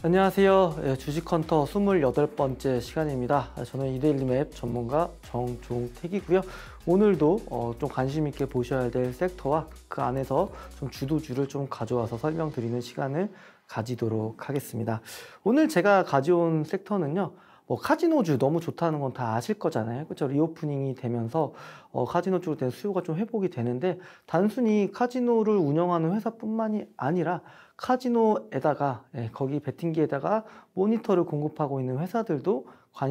안녕하세요. 예, 주식헌터 28번째 시간입니다. 아, 저는 이데일리 맵 전문가 정종택이고요. 오늘도 어, 좀 관심 있게 보셔야 될 섹터와 그 안에서 좀 주도주를 좀 가져와서 설명드리는 시간을 가지도록 하겠습니다. 오늘 제가 가져온 섹터는요. 뭐 카지노주 너무 좋다는 건 다 아실 거잖아요. 그렇죠? 리오프닝이 되면서 어, 카지노주로 된 수요가 좀 회복이 되는데 단순히 카지노를 운영하는 회사뿐만이 아니라 카지노에다가 예, 거기 베팅기에다가 모니터를 공급하고 있는 회사들도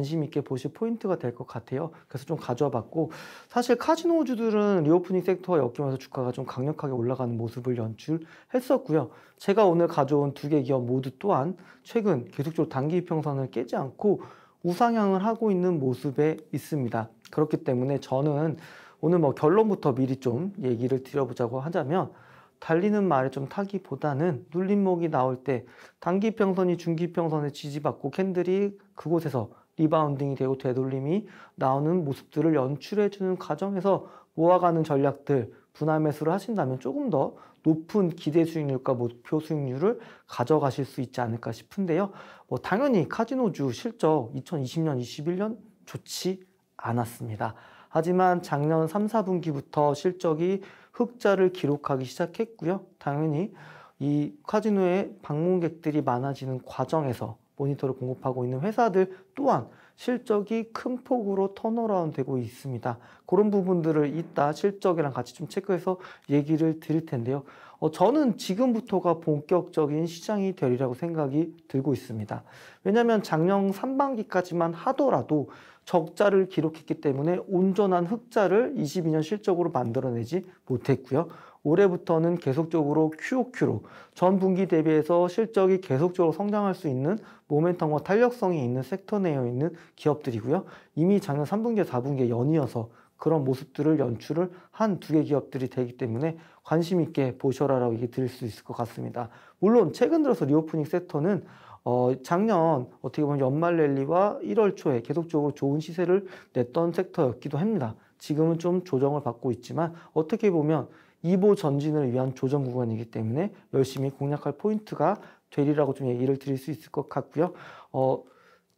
관심 있게 보실 포인트가 될 것 같아요. 그래서 좀 가져와 봤고 사실 카지노주들은 리오프닝 섹터와 엮이면서 주가가 좀 강력하게 올라가는 모습을 연출했었고요. 제가 오늘 가져온 두 개 기업 모두 또한 최근 계속적으로 단기 이평선을 깨지 않고 우상향을 하고 있는 모습에 있습니다. 그렇기 때문에 저는 오늘 뭐 결론부터 미리 좀 얘기를 드려보자고 하자면 달리는 말을 좀 타기보다는 눌림목이 나올 때 단기평선이 중기평선에 지지받고 캔들이 그곳에서 리바운딩이 되고 되돌림이 나오는 모습들을 연출해주는 과정에서 모아가는 전략들 분할 매수를 하신다면 조금 더 높은 기대 수익률과 목표 수익률을 가져가실 수 있지 않을까 싶은데요. 뭐 당연히 카지노주 실적 2020년, 21년 좋지 않았습니다. 하지만 작년 3, 4분기부터 실적이 흑자를 기록하기 시작했고요. 당연히 이 카지노에 방문객들이 많아지는 과정에서 모니터를 공급하고 있는 회사들 또한 실적이 큰 폭으로 턴어라운 되고 있습니다. 그런 부분들을 이따 실적이랑 같이 좀 체크해서 얘기를 드릴 텐데요. 어, 저는 지금부터가 본격적인 시장이 되리라고 생각이 들고 있습니다. 왜냐하면 작년 3반기까지만 하더라도 적자를 기록했기 때문에 온전한 흑자를 22년 실적으로 만들어내지 못했고요. 올해부터는 계속적으로 QOQ로 전 분기 대비해서 실적이 계속적으로 성장할 수 있는 모멘텀과 탄력성이 있는 섹터 내에 있는 기업들이고요. 이미 작년 3분기, 4분기에 연이어서 그런 모습들을 연출을 한 두 개 기업들이 되기 때문에 관심 있게 보셔라라고 얘기 드릴 수 있을 것 같습니다. 물론 최근 들어서 리오프닝 섹터는 어, 작년 어떻게 보면 연말 랠리와 1월 초에 계속적으로 좋은 시세를 냈던 섹터였기도 합니다. 지금은 좀 조정을 받고 있지만 어떻게 보면 2보 전진을 위한 조정 구간이기 때문에 열심히 공략할 포인트가 되리라고 좀 얘기를 드릴 수 있을 것 같고요. 어,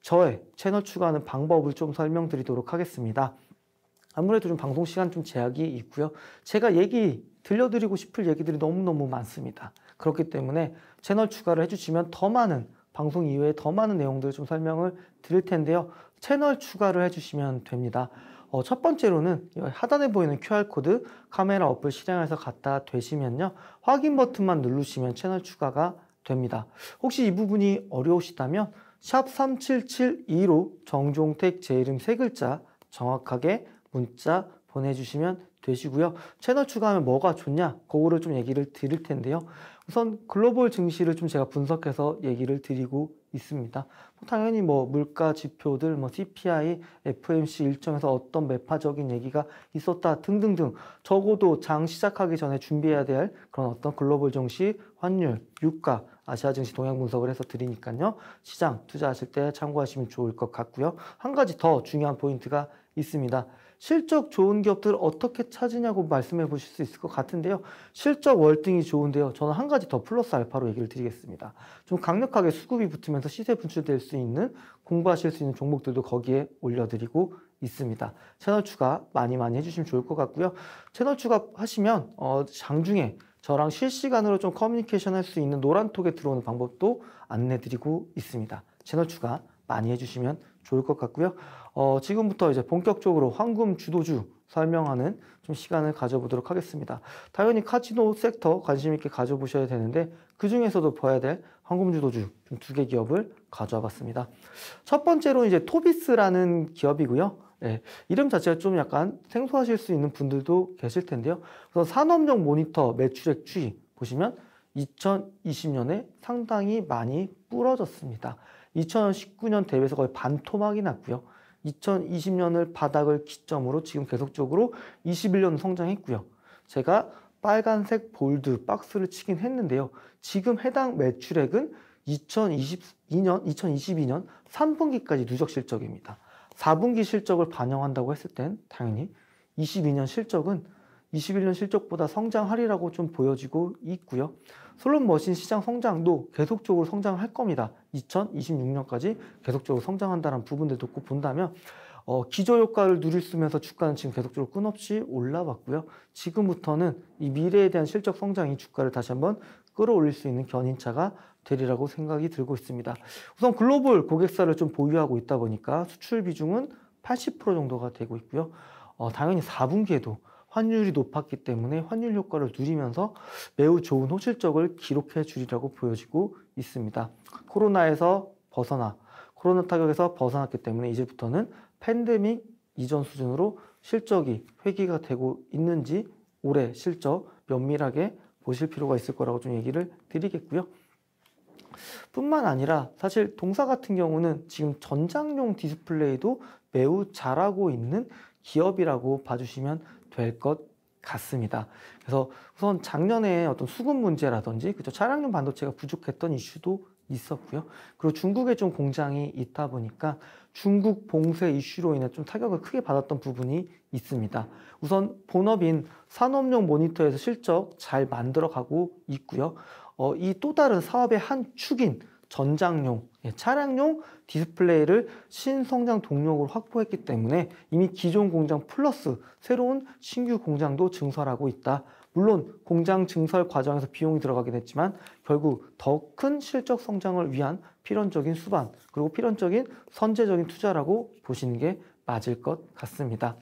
저의 채널 추가하는 방법을 좀 설명드리도록 하겠습니다. 아무래도 좀 방송 시간 좀 제약이 있고요. 제가 얘기 들려드리고 싶을 얘기들이 너무너무 많습니다. 그렇기 때문에 채널 추가를 해주시면 더 많은 방송 이외에 더 많은 내용들 을좀 설명을 드릴 텐데요. 채널 추가를 해주시면 됩니다. 어, 첫 번째로는 하단에 보이는 QR코드 카메라 어플 실행해서 갖다 대시면요. 확인 버튼만 누르시면 채널 추가가 됩니다. 혹시 이 부분이 어려우시다면 샵 3772로 정종택 제 이름 세 글자 정확하게 문자 보내주시면 되시고요. 채널 추가하면 뭐가 좋냐? 그거를 좀 얘기를 드릴 텐데요. 우선 글로벌 증시를 좀 제가 분석해서 얘기를 드리고 있습니다. 뭐 당연히 뭐 물가 지표들, 뭐 CPI, FMC 일정에서 어떤 매파적인 얘기가 있었다 등등등 적어도 장 시작하기 전에 준비해야 될 그런 어떤 글로벌 정시, 환율, 유가, 아시아 증시 동향 분석을 해서 드리니까요. 시장 투자하실 때 참고하시면 좋을 것 같고요. 한 가지 더 중요한 포인트가 있습니다. 실적 좋은 기업들 어떻게 찾으냐고 말씀해 보실 수 있을 것 같은데요. 실적 월등히 좋은데요. 저는 한 가지 더 플러스 알파로 얘기를 드리겠습니다. 좀 강력하게 수급이 붙으면서 시세 분출될 수 있는 공부하실 수 있는 종목들도 거기에 올려드리고 있습니다. 채널 추가 많이 많이 해주시면 좋을 것 같고요. 채널 추가하시면 어, 장중에 저랑 실시간으로 좀 커뮤니케이션 할 수 있는 노란톡에 들어오는 방법도 안내드리고 있습니다. 채널 추가 많이 해주시면 좋을 것 같고요. 어, 지금부터 이제 본격적으로 황금 주도주 설명하는 좀 시간을 가져보도록 하겠습니다. 당연히 카지노 섹터 관심 있게 가져보셔야 되는데 그 중에서도 봐야 될 황금주도주 두 개 기업을 가져와 봤습니다. 첫 번째로 이제 토비스라는 기업이고요. 네, 이름 자체가 좀 약간 생소하실 수 있는 분들도 계실 텐데요. 그래 산업용 모니터 매출액 추이 보시면 2020년에 상당히 많이 부러졌습니다. 2019년 대비해서 거의 반토막이 났고요. 2020년을 바닥을 기점으로 지금 계속적으로 21년 성장했고요. 제가 빨간색 볼드 박스를 치긴 했는데요. 지금 해당 매출액은 2022년, 2022년 3분기까지 누적 실적입니다. 4분기 실적을 반영한다고 했을 땐 당연히 22년 실적은 21년 실적보다 성장하리라고 좀 보여지고 있고요. 솔론 머신 시장 성장도 계속적으로 성장할 겁니다. 2026년까지 계속적으로 성장한다는 부분들도 꼭 본다면 어, 기저 효과를 누릴 수 있으면서 주가는 지금 계속적으로 끊없이 올라왔고요. 지금부터는 이 미래에 대한 실적 성장이 주가를 다시 한번 끌어올릴 수 있는 견인차가 되리라고 생각이 들고 있습니다. 우선 글로벌 고객사를 좀 보유하고 있다 보니까 수출 비중은 80% 정도가 되고 있고요. 어, 당연히 4분기에도 환율이 높았기 때문에 환율 효과를 누리면서 매우 좋은 호실적을 기록해 주리라고 보여지고 있습니다. 코로나에서 벗어나, 코로나 타격에서 벗어났기 때문에 이제부터는 팬데믹 이전 수준으로 실적이 회귀가 되고 있는지 올해 실적 면밀하게 보실 필요가 있을 거라고 좀 얘기를 드리겠고요. 뿐만 아니라 사실 동사 같은 경우는 지금 전장용 디스플레이도 매우 잘하고 있는 기업이라고 봐주시면 될 것 같습니다. 그래서 우선 작년에 어떤 수급 문제라든지 그죠 차량용 반도체가 부족했던 이슈도 있었고요. 그리고 중국에 좀 공장이 있다 보니까 중국 봉쇄 이슈로 인해 좀 타격을 크게 받았던 부분이 있습니다. 우선 본업인 산업용 모니터에서 실적 잘 만들어가고 있고요. 어, 이또 다른 사업의 한 축인 전장용, 예, 차량용 디스플레이를 신성장 동력으로 확보했기 때문에 이미 기존 공장 플러스 새로운 신규 공장도 증설하고 있다. 물론 공장 증설 과정에서 비용이 들어가긴 했지만 결국 더 큰 실적 성장을 위한 필연적인 수반 그리고 필연적인 선제적인 투자라고 보시는 게 맞을 것 같습니다.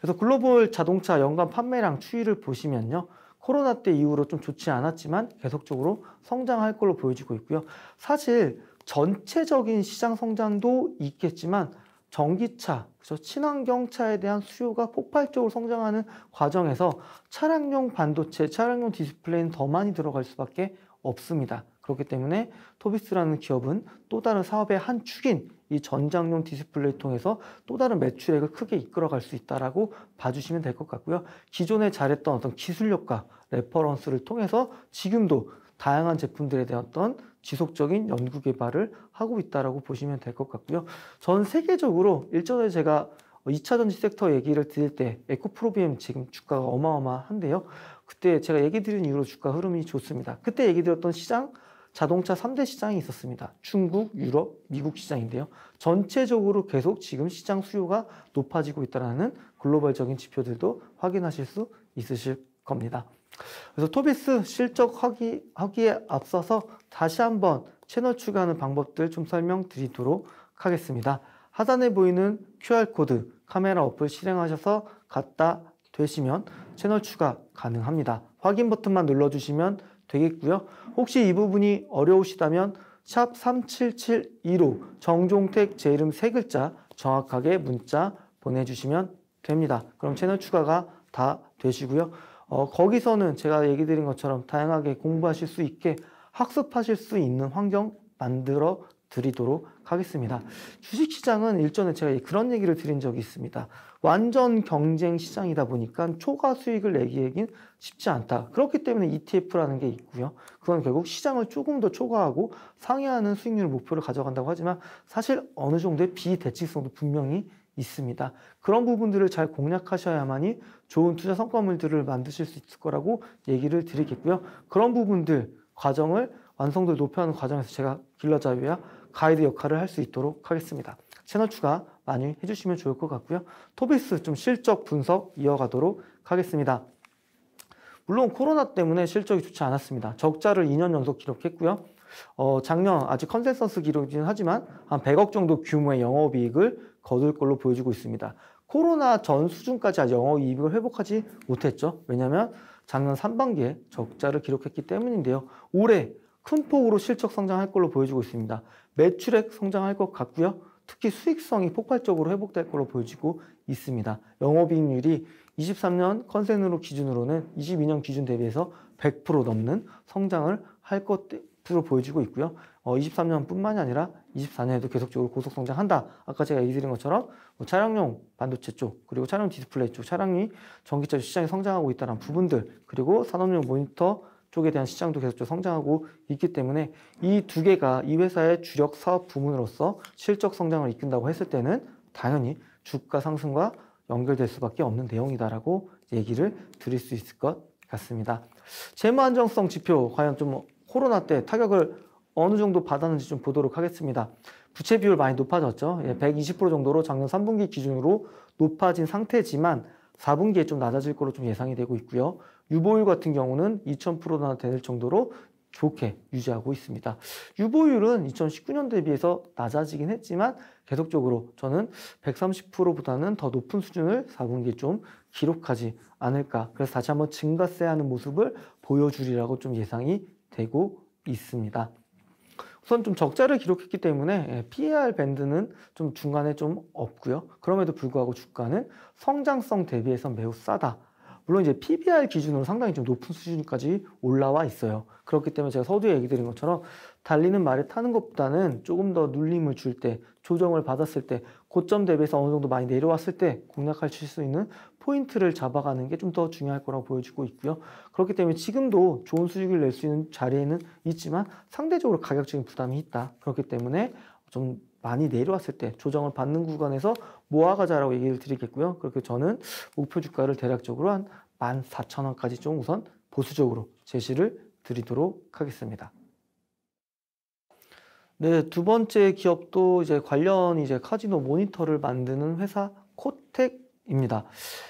그래서 글로벌 자동차 연간 판매량 추이를 보시면요. 코로나 때 이후로 좀 좋지 않았지만 계속적으로 성장할 걸로 보여지고 있고요. 사실 전체적인 시장 성장도 있겠지만 전기차, 그죠? 친환경 차에 대한 수요가 폭발적으로 성장하는 과정에서 차량용 반도체, 차량용 디스플레이는 더 많이 들어갈 수밖에 없습니다. 그렇기 때문에 토비스라는 기업은 또 다른 사업의 한 축인 이 전장용 디스플레이 통해서 또 다른 매출액을 크게 이끌어갈 수 있다라고 봐주시면 될 것 같고요. 기존에 잘했던 어떤 기술력과 레퍼런스를 통해서 지금도 다양한 제품들에 대한 어떤 지속적인 연구 개발을 하고 있다라고 보시면 될 것 같고요. 전 세계적으로 일전에 제가 2차 전지 섹터 얘기를 드릴 때 에코프로비엠 지금 주가가 어마어마한데요. 그때 제가 얘기 드린 이후로 주가 흐름이 좋습니다. 그때 얘기 드렸던 시장 자동차 3대 시장이 있었습니다. 중국, 유럽, 미국 시장인데요. 전체적으로 계속 지금 시장 수요가 높아지고 있다는 글로벌적인 지표들도 확인하실 수 있으실 겁니다. 그래서 토비스 실적 하기, 하기에 앞서서 다시 한번 채널 추가하는 방법들 좀 설명드리도록 하겠습니다. 하단에 보이는 QR코드 카메라 어플 실행하셔서 갖다 되시면 채널 추가 가능합니다. 확인 버튼만 눌러주시면 되겠고요. 혹시 이 부분이 어려우시다면 샵 3772로 정종택 제 이름 세 글자 정확하게 문자 보내주시면 됩니다. 그럼 채널 추가가 다 되시고요. 어, 거기서는 제가 얘기 드린 것처럼 다양하게 공부하실 수 있게 학습하실 수 있는 환경 만들어 드리도록 하겠습니다. 주식시장은 일전에 제가 그런 얘기를 드린 적이 있습니다. 완전 경쟁 시장이다 보니까 초과 수익을 내기에는 쉽지 않다. 그렇기 때문에 ETF라는 게 있고요. 그건 결국 시장을 조금 더 초과하고 상회하는 수익률 목표를 가져간다고 하지만 사실 어느 정도의 비대칭성도 분명히 있습니다. 그런 부분들을 잘 공략하셔야만이 좋은 투자 성과물들을 만드실 수 있을 거라고 얘기를 드리겠고요. 그런 부분들 과정을 완성도 높여가는 과정에서 제가 길러자위와 가이드 역할을 할 수 있도록 하겠습니다. 채널 추가 많이 해주시면 좋을 것 같고요. 토비스 좀 실적 분석 이어가도록 하겠습니다. 물론 코로나 때문에 실적이 좋지 않았습니다. 적자를 2년 연속 기록했고요. 어, 작년 아직 컨센서스 기록이긴 하지만 한 100억 정도 규모의 영업이익을 거둘 걸로 보여지고 있습니다. 코로나 전 수준까지 영업이익을 회복하지 못했죠. 왜냐하면 작년 3반기에 적자를 기록했기 때문인데요. 올해 큰 폭으로 실적 성장할 걸로 보여지고 있습니다. 매출액 성장할 것 같고요. 특히 수익성이 폭발적으로 회복될 걸로 보여지고 있습니다. 영업이익률이 23년 컨센으로 기준으로는 22년 기준 대비해서 100% 넘는 성장을 할 것으로 보여지고 있고요. 어, 23년뿐만이 아니라 24년에도 계속적으로 고속 성장한다. 아까 제가 얘기 드린 것처럼 뭐 차량용 반도체 쪽, 그리고 차량 디스플레이 쪽, 차량이 전기차 시장이 성장하고 있다는 부분들, 그리고 산업용 모니터 쪽에 대한 시장도 계속 성장하고 있기 때문에 이 두 개가 이 회사의 주력 사업 부문으로서 실적 성장을 이끈다고 했을 때는 당연히 주가 상승과 연결될 수밖에 없는 내용이다라고 얘기를 드릴 수 있을 것 같습니다. 재무 안정성 지표 과연 좀 코로나 때 타격을 어느 정도 받았는지 좀 보도록 하겠습니다. 부채 비율 많이 높아졌죠. 120% 예, 정도로 작년 3분기 기준으로 높아진 상태지만 4분기에 좀 낮아질 것으로 좀 예상이 되고 있고요. 유보율 같은 경우는 2000%나 될 정도로 좋게 유지하고 있습니다. 유보율은 2019년 대비해서 낮아지긴 했지만 계속적으로 저는 130%보다는 더 높은 수준을 4분기 좀 기록하지 않을까. 그래서 다시 한번 증가세하는 모습을 보여주리라고 좀 예상이 되고 있습니다. 우선 좀 적자를 기록했기 때문에 예, PER 밴드는 좀 중간에 좀 없고요. 그럼에도 불구하고 주가는 성장성 대비해서 매우 싸다. 물론 이제 PBR 기준으로 상당히 좀 높은 수준까지 올라와 있어요. 그렇기 때문에 제가 서두에 얘기 드린 것처럼 달리는 말에 타는 것보다는 조금 더 눌림을 줄 때, 조정을 받았을 때, 고점 대비해서 어느 정도 많이 내려왔을 때 공략할 수 있는 포인트를 잡아가는 게 좀 더 중요할 거라고 보여지고 있고요. 그렇기 때문에 지금도 좋은 수익을 낼 수 있는 자리에는 있지만 상대적으로 가격적인 부담이 있다. 그렇기 때문에 좀 많이 내려왔을 때 조정을 받는 구간에서 모아가자라고 얘기를 드리겠고요. 그렇게 저는 목표 주가를 대략적으로 한 14,000원까지 좀 우선 보수적으로 제시를 드리도록 하겠습니다. 네, 두 번째 기업도 이제 관련 이제 카지노 모니터를 만드는 회사 코텍입니다.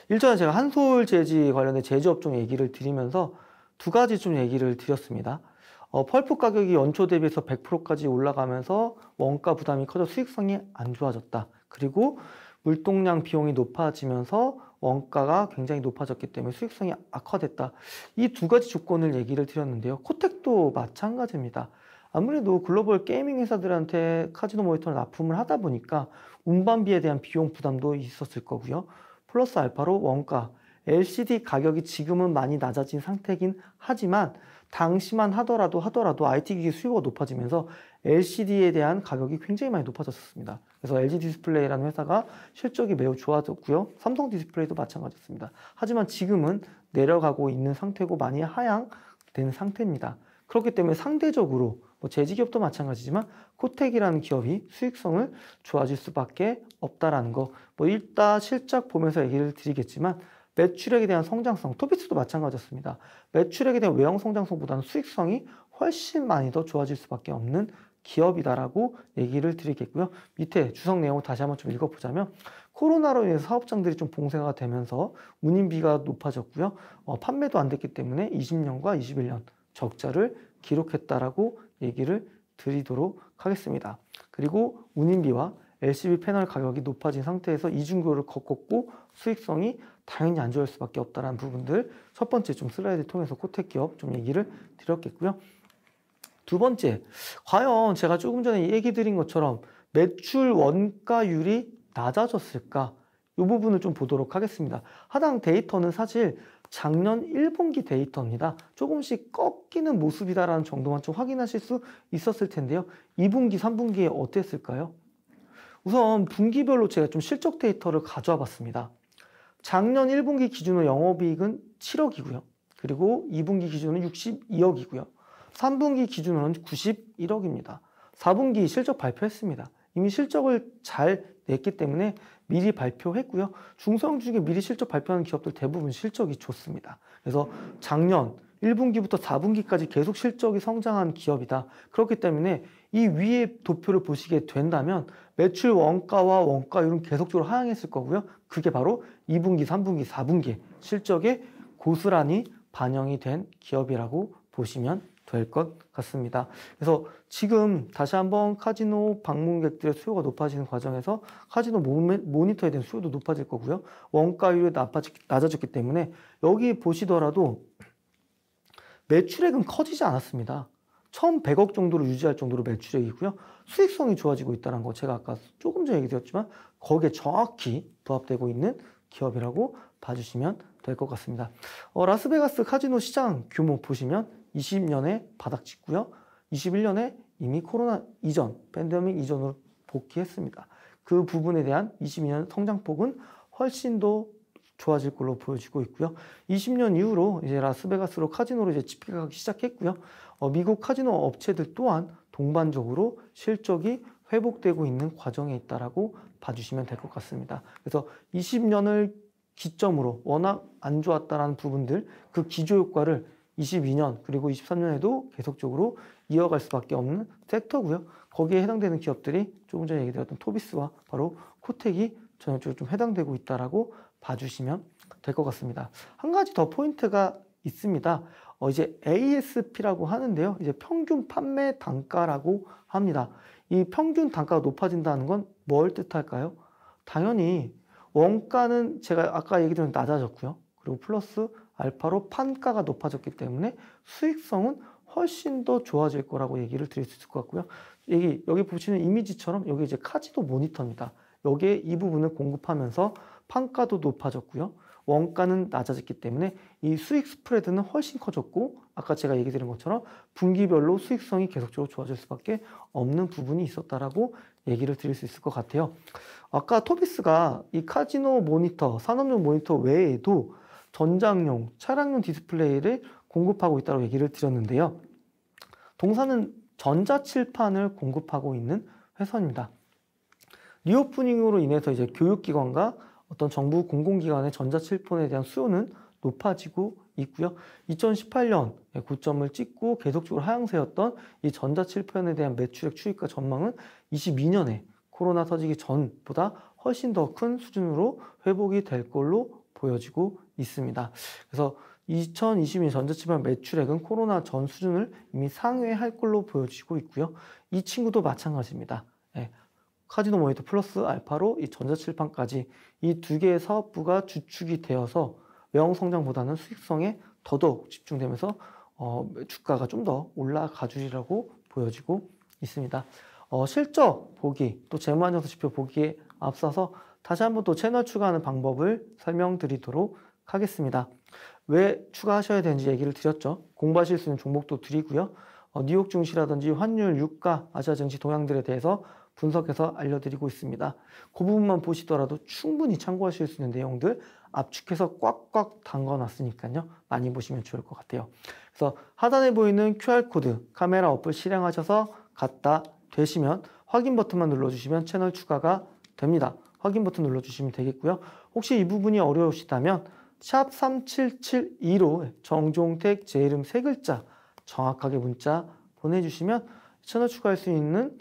일전에 제가 한솔 제지 관련된 제조업종 얘기를 드리면서 두 가지 좀 얘기를 드렸습니다. 어, 펄프 가격이 연초 대비해서 100%까지 올라가면서 원가 부담이 커져 수익성이 안 좋아졌다. 그리고 물동량 비용이 높아지면서 원가가 굉장히 높아졌기 때문에 수익성이 악화됐다. 이 두 가지 조건을 얘기를 드렸는데요. 코텍도 마찬가지입니다. 아무래도 글로벌 게이밍 회사들한테 카지노 모니터를 납품을 하다 보니까 운반비에 대한 비용 부담도 있었을 거고요. 플러스 알파로 원가, LCD 가격이 지금은 많이 낮아진 상태긴 하지만 당시만 하더라도 하더라도 IT 기기 수요가 높아지면서 LCD에 대한 가격이 굉장히 많이 높아졌습니다. 그래서 LG 디스플레이라는 회사가 실적이 매우 좋아졌고요. 삼성 디스플레이도 마찬가지였습니다. 하지만 지금은 내려가고 있는 상태고 많이 하향된 상태입니다. 그렇기 때문에 상대적으로 뭐 제지기업도 마찬가지지만 코텍이라는 기업이 수익성을 좋아질 수밖에 없다라는 거. 뭐 일단 실적 보면서 얘기를 드리겠지만 매출액에 대한 성장성, 토피스도 마찬가지였습니다. 매출액에 대한 외형 성장성보다는 수익성이 훨씬 많이 더 좋아질 수밖에 없는 기업이다라고 얘기를 드리겠고요. 밑에 주석 내용을 다시 한번 좀 읽어보자면 코로나로 인해서 사업장들이 좀 봉쇄가 되면서 운임비가 높아졌고요. 어, 판매도 안 됐기 때문에 20년과 21년 적자를 기록했다라고 얘기를 드리도록 하겠습니다. 그리고 운임비와 LCB 패널 가격이 높아진 상태에서 이중고를 었고 수익성이 당연히 안 좋을 수밖에 없다는 부분들 첫 번째 좀 슬라이드 통해서 코텍 기업 좀 얘기를 드렸겠고요. 두 번째, 과연 제가 조금 전에 얘기 드린 것처럼 매출 원가율이 낮아졌을까? 이 부분을 좀 보도록 하겠습니다. 하당 데이터는 사실 작년 1분기 데이터입니다. 조금씩 꺾이는 모습이다라는 정도만 좀 확인하실 수 있었을 텐데요. 2분기, 3분기에 어땠을까요? 우선 분기별로 제가 좀 실적 데이터를 가져와 봤습니다. 작년 1분기 기준으로 영업이익은 7억이고요. 그리고 2분기 기준은 62억이고요. 3분기 기준으로는 91억입니다. 4분기 실적 발표했습니다. 이미 실적을 잘 냈기 때문에 미리 발표했고요. 중성 중에 미리 실적 발표하는 기업들 대부분 실적이 좋습니다. 그래서 작년 1분기부터 4분기까지 계속 실적이 성장한 기업이다. 그렇기 때문에 이 위에 도표를 보시게 된다면 매출 원가와 원가율은 계속적으로 하향했을 거고요. 그게 바로 2분기, 3분기, 4분기 실적에 고스란히 반영이 된 기업이라고 보시면 될 것 같습니다. 그래서 지금 다시 한번 카지노 방문객들의 수요가 높아지는 과정에서 카지노 모니터에 대한 수요도 높아질 거고요. 원가율이 낮아졌기 때문에 여기 보시더라도 매출액은 커지지 않았습니다. 1,100억 정도를 유지할 정도로 매출액이고요. 수익성이 좋아지고 있다는 거 제가 아까 조금 전에 얘기 드렸지만 거기에 정확히 부합되고 있는 기업이라고 봐주시면 될 것 같습니다. 어, 라스베가스 카지노 시장 규모 보시면 20년에 바닥 찍고요. 21년에 이미 코로나 이전, 팬데믹 이전으로 복귀했습니다. 그 부분에 대한 22년 성장폭은 훨씬 더 좋아질 걸로 보여지고 있고요. 20년 이후로 이제 라스베가스로 카지노로 이제 집계하기 시작했고요. 어, 미국 카지노 업체들 또한 동반적으로 실적이 회복되고 있는 과정에 있다라고 봐주시면 될 것 같습니다. 그래서 20년을 기점으로 워낙 안 좋았다라는 부분들 그 기조 효과를 22년 그리고 23년에도 계속적으로 이어갈 수밖에 없는 섹터고요. 거기에 해당되는 기업들이 조금 전에 얘기 드렸던 토비스와 바로 코텍이 전형적으로 좀 해당되고 있다라고 봐주시면 될 것 같습니다. 한 가지 더 포인트가 있습니다. 어, 이제 ASP라고 하는데요. 이제 평균 판매 단가라고 합니다. 이 평균 단가가 높아진다는 건 뭘 뜻할까요? 당연히 원가는 제가 아까 얘기 드린 낮아졌고요. 그리고 플러스 알파로 판가가 높아졌기 때문에 수익성은 훨씬 더 좋아질 거라고 얘기를 드릴 수 있을 것 같고요. 여기, 여기 보시는 이미지처럼 여기 이제 카지도 모니터입니다. 여기에 이 부분을 공급하면서 판가도 높아졌고요. 원가는 낮아졌기 때문에 이 수익 스프레드는 훨씬 커졌고 아까 제가 얘기 드린 것처럼 분기별로 수익성이 계속적으로 좋아질 수밖에 없는 부분이 있었다라고 얘기를 드릴 수 있을 것 같아요. 아까 토비스가 이 카지노 모니터, 산업용 모니터 외에도 전장용, 차량용 디스플레이를 공급하고 있다고 얘기를 드렸는데요. 동사는 전자칠판을 공급하고 있는 회사입니다. 리오프닝으로 인해서 이제 교육기관과 어떤 정부 공공기관의 전자칠폰에 대한 수요는 높아지고 있고요. 2018년 고점을 찍고 계속적으로 하향세였던 이 전자칠편에 대한 매출액 추이가 전망은 22년에 코로나 터지기 전보다 훨씬 더 큰 수준으로 회복이 될 걸로 보여지고 있습니다. 그래서 2022년 전자칠판 매출액은 코로나 전 수준을 이미 상회할 걸로 보여지고 있고요. 이 친구도 마찬가지입니다. 예, 카지노 모니터 플러스 알파로 이 전자칠판까지 이 두 개의 사업부가 주축이 되어서 외형 성장보다는 수익성에 더더욱 집중되면서 어, 주가가 좀 더 올라가 주리라고 보여지고 있습니다. 어, 실적 보기 또 재무안정서 지표 보기에 앞서서 다시 한번 또 채널 추가하는 방법을 설명드리도록 하겠습니다. 왜 추가하셔야 되는지 얘기를 드렸죠. 공부하실 수 있는 종목도 드리고요. 어, 뉴욕 증시라든지 환율, 유가, 아시아 증시 동향들에 대해서 분석해서 알려드리고 있습니다. 그 부분만 보시더라도 충분히 참고하실 수 있는 내용들 압축해서 꽉꽉 담궈놨으니까요. 많이 보시면 좋을 것 같아요. 그래서 하단에 보이는 QR코드 카메라 어플 실행하셔서 갖다 되시면 확인 버튼만 눌러주시면 채널 추가가 됩니다. 확인 버튼 눌러주시면 되겠고요. 혹시 이 부분이 어려우시다면 샵 3772로 정종택 제 이름 세 글자 정확하게 문자 보내주시면 채널 추가할 수 있는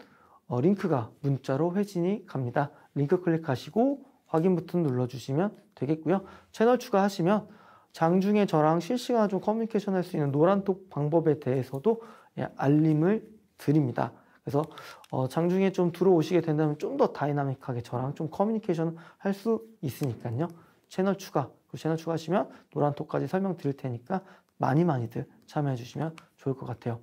어, 링크가 문자로 회진이 갑니다. 링크 클릭하시고 확인 버튼 눌러주시면 되겠고요. 채널 추가하시면 장중에 저랑 실시간좀 커뮤니케이션 할 수 있는 노란톡 방법에 대해서도 예, 알림을 드립니다. 그래서 어, 장중에 좀 들어오시게 된다면 좀 더 다이나믹하게 저랑 좀 커뮤니케이션 할 수 있으니까요. 채널 추가, 그 채널 추가하시면 노란톡까지 설명드릴 테니까 많이 많이들 참여해 주시면 좋을 것 같아요.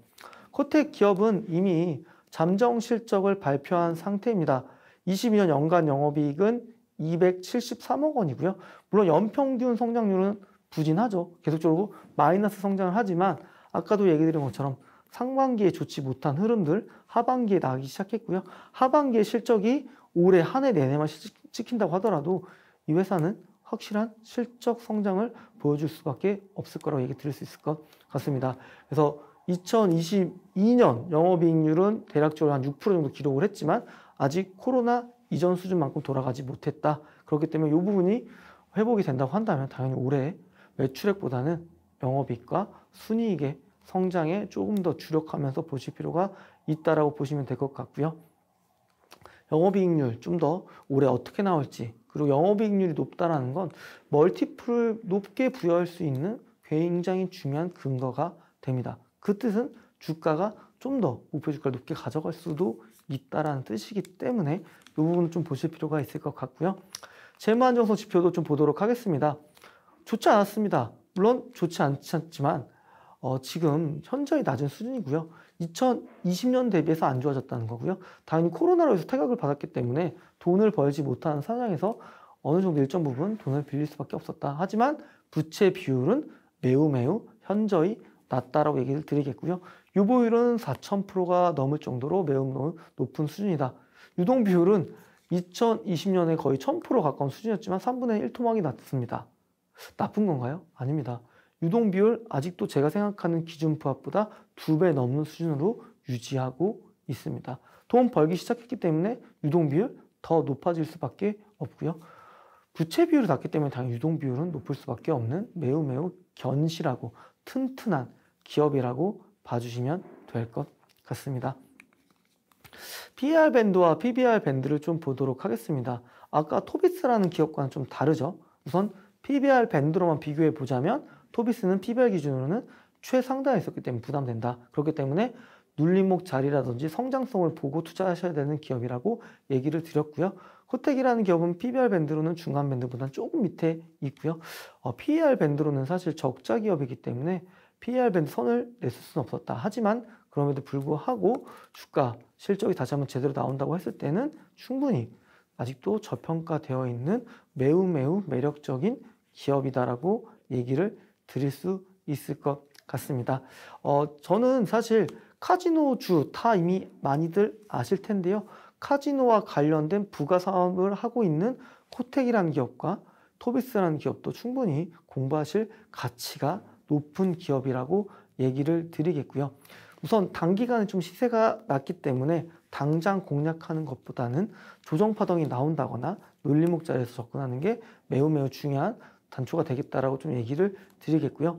코텍 기업은 이미 잠정 실적을 발표한 상태입니다. 22년 연간 영업이익은 273억 원이고요. 물론 연평균 성장률은 부진하죠. 계속적으로 마이너스 성장을 하지만 아까도 얘기 드린 것처럼 상반기에 좋지 못한 흐름들 하반기에 나기 시작했고요. 하반기에 실적이 올해 한 해 내내만 찍힌다고 하더라도 이 회사는 확실한 실적 성장을 보여줄 수밖에 없을 거라고 얘기 드릴 수 있을 것 같습니다. 그래서 2022년 영업이익률은 대략적으로 한 6% 정도 기록을 했지만 아직 코로나 이전 수준만큼 돌아가지 못했다. 그렇기 때문에 이 부분이 회복이 된다고 한다면 당연히 올해 매출액보다는 영업이익과 순이익의 성장에 조금 더 주력하면서 보실 필요가 있다라고 보시면 될 것 같고요. 영업이익률 좀 더 올해 어떻게 나올지 그리고 영업이익률이 높다라는 건 멀티플을 높게 부여할 수 있는 굉장히 중요한 근거가 됩니다. 그 뜻은 주가가 좀 더 목표 주가를 높게 가져갈 수도 있다라는 뜻이기 때문에 이 부분은 좀 보실 필요가 있을 것 같고요. 재무안정성 지표도 좀 보도록 하겠습니다. 좋지 않았습니다. 물론 좋지 않지만 어, 지금 현저히 낮은 수준이고요. 2020년 대비해서 안 좋아졌다는 거고요. 당연히 코로나로 해서 태각을 받았기 때문에 돈을 벌지 못하는 상황에서 어느 정도 일정 부분 돈을 빌릴 수밖에 없었다. 하지만 부채 비율은 매우 매우 현저히 낮다라고 얘기를 드리겠고요. 유보율은 4,000%가 넘을 정도로 매우 높은 수준이다. 유동 비율은 2020년에 거의 1000% 가까운 수준이었지만 3분의 1 토막이 났습니다. 나쁜 건가요? 아닙니다. 유동 비율 아직도 제가 생각하는 기준 부합보다 두 배 넘는 수준으로 유지하고 있습니다. 돈 벌기 시작했기 때문에 유동 비율 더 높아질 수밖에 없고요. 부채 비율이 낮기 때문에 당연히 유동 비율은 높을 수밖에 없는 매우 매우 견실하고 튼튼한 기업이라고 봐주시면 될 것 같습니다. p r 밴드와 PBR 밴드를 좀 보도록 하겠습니다. 아까 토비스라는 기업과는 좀 다르죠. 우선 PBR 밴드로만 비교해 보자면 토비스는 PBR 기준으로는 최상단에 있었기 때문에 부담된다. 그렇기 때문에 눌림목 자리라든지 성장성을 보고 투자하셔야 되는 기업이라고 얘기를 드렸고요. 코텍이라는 기업은 PBR 밴드로는 중간 밴드보다 조금 밑에 있고요. 어, PER 밴드로는 사실 적자 기업이기 때문에 PER 밴드 선을 냈을 수는 없었다. 하지만 그럼에도 불구하고 주가 실적이 다시 한번 제대로 나온다고 했을 때는 충분히 아직도 저평가되어 있는 매우 매우 매력적인 기업이다라고 얘기를 드릴 수 있을 것 같습니다. 어, 저는 사실 카지노 주타 이미 많이들 아실 텐데요. 카지노와 관련된 부가 사업을 하고 있는 코텍이라는 기업과 토비스라는 기업도 충분히 공부하실 가치가 높은 기업이라고 얘기를 드리겠고요. 우선 단기간에 좀 시세가 낮기 때문에 당장 공략하는 것보다는 조정파동이 나온다거나 논리목 자리에서 접근하는 게 매우 매우 중요한 단초가 되겠다라고 좀 얘기를 드리겠고요.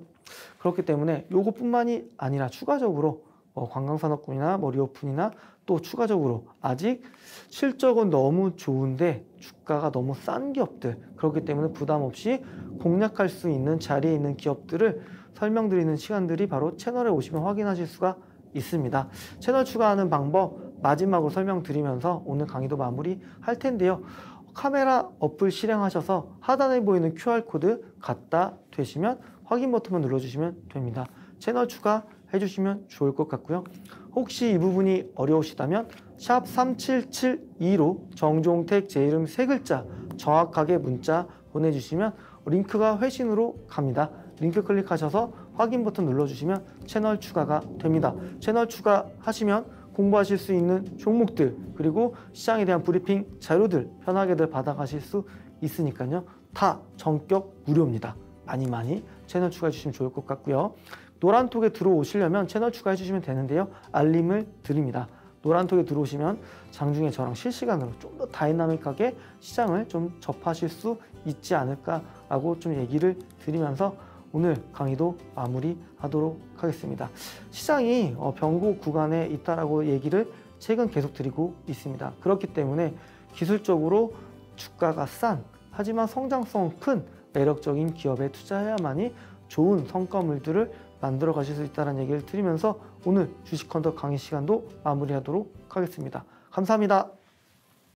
그렇기 때문에 요것뿐만이 아니라 추가적으로 뭐 관광산업군이나 뭐 리오픈이나 또 추가적으로 아직 실적은 너무 좋은데 주가가 너무 싼 기업들 그렇기 때문에 부담 없이 공략할 수 있는 자리에 있는 기업들을 설명드리는 시간들이 바로 채널에 오시면 확인하실 수가 있습니다. 채널 추가하는 방법 마지막으로 설명드리면서 오늘 강의도 마무리할 텐데요. 카메라 어플 실행하셔서 하단에 보이는 QR코드 갖다 되시면 확인 버튼만 눌러주시면 됩니다. 채널 추가 해주시면 좋을 것 같고요. 혹시 이 부분이 어려우시다면 샵 3772로 정종택 제 이름 세 글자 정확하게 문자 보내주시면 링크가 회신으로 갑니다. 링크 클릭하셔서 확인 버튼 눌러주시면 채널 추가가 됩니다. 채널 추가하시면 공부하실 수 있는 종목들 그리고 시장에 대한 브리핑 자료들 편하게들 받아가실 수 있으니까요. 다 전격 무료입니다. 많이 많이 채널 추가해 주시면 좋을 것 같고요. 노란톡에 들어오시려면 채널 추가해 주시면 되는데요. 알림을 드립니다. 노란톡에 들어오시면 장중에 저랑 실시간으로 좀 더 다이나믹하게 시장을 좀 접하실 수 있지 않을까라고 좀 얘기를 드리면서 오늘 강의도 마무리하도록 하겠습니다. 시장이 병고 어, 구간에 있다라고 얘기를 최근 계속 드리고 있습니다. 그렇기 때문에 기술적으로 주가가 싼 하지만 성장성 큰 매력적인 기업에 투자해야만이 좋은 성과물들을 만들어 가실 수 있다는 얘기를 드리면서 오늘 주식 컨덕 강의 시간도 마무리하도록 하겠습니다. 감사합니다.